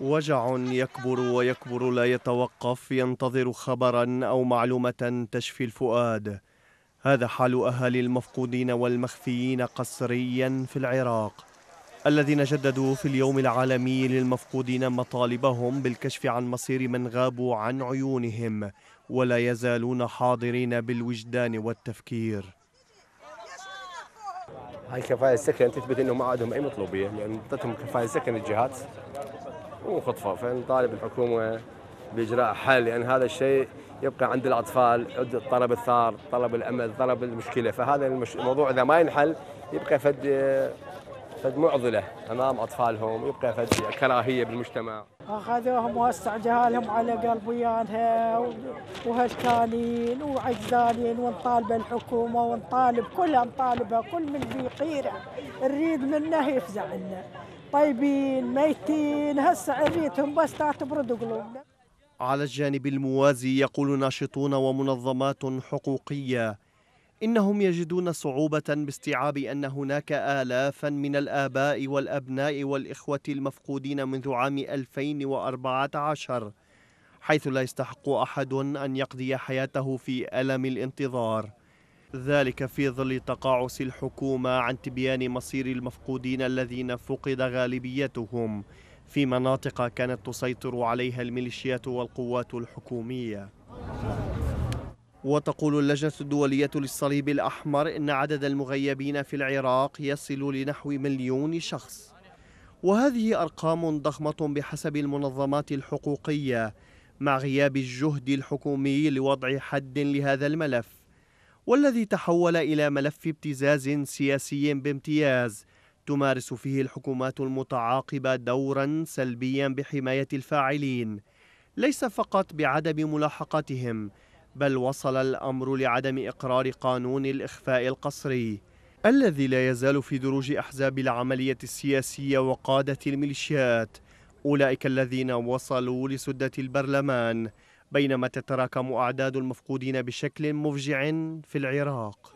وجع يكبر ويكبر لا يتوقف ينتظر خبرا او معلومه تشفي الفؤاد هذا حال اهالي المفقودين والمخفيين قسريا في العراق الذين جددوا في اليوم العالمي للمفقودين مطالبهم بالكشف عن مصير من غابوا عن عيونهم ولا يزالون حاضرين بالوجدان والتفكير هاي كفايه السكن تثبت انه ما عندهم اي مطلوبيه لان يعني اعطتهم كفايه سكن الجهات وخطفه فنطالب الحكومه باجراء حل لان يعني هذا الشيء يبقى عند الاطفال طلب الثار طلب الامل طلب المشكله فهذا الموضوع اذا ما ينحل يبقى فد فد معضله امام اطفالهم يبقى فد كراهيه بالمجتمع اخذوهم وسع جهالهم على قلب ويانها وهلكانين وعجزانين ونطالب الحكومه ونطالب كلها نطالبها كل من في قيره نريد منه يفزع لنا طيبين ميتين هسه عريتهم بس لا تبرد قلوبنا على الجانب الموازي يقول ناشطون ومنظمات حقوقيه إنهم يجدون صعوبة باستيعاب أن هناك آلافا من الآباء والأبناء والإخوة المفقودين منذ عام 2014 حيث لا يستحق أحد أن يقضي حياته في ألم الانتظار ذلك في ظل تقاعس الحكومة عن تبيان مصير المفقودين الذين فقد غالبيتهم في مناطق كانت تسيطر عليها الميليشيات والقوات الحكوميه وتقول اللجنة الدولية للصليب الأحمر إن عدد المغيبين في العراق يصل لنحو مليون شخص وهذه أرقام ضخمة بحسب المنظمات الحقوقية مع غياب الجهد الحكومي لوضع حد لهذا الملف والذي تحول إلى ملف ابتزاز سياسي بامتياز تمارس فيه الحكومات المتعاقبة دورا سلبيا بحماية الفاعلين ليس فقط بعدم ملاحقتهم بل وصل الأمر لعدم إقرار قانون الإخفاء القسري الذي لا يزال في دروج أحزاب العملية السياسية وقادة الميليشيات أولئك الذين وصلوا لسدة البرلمان بينما تتراكم أعداد المفقودين بشكل مفجع في العراق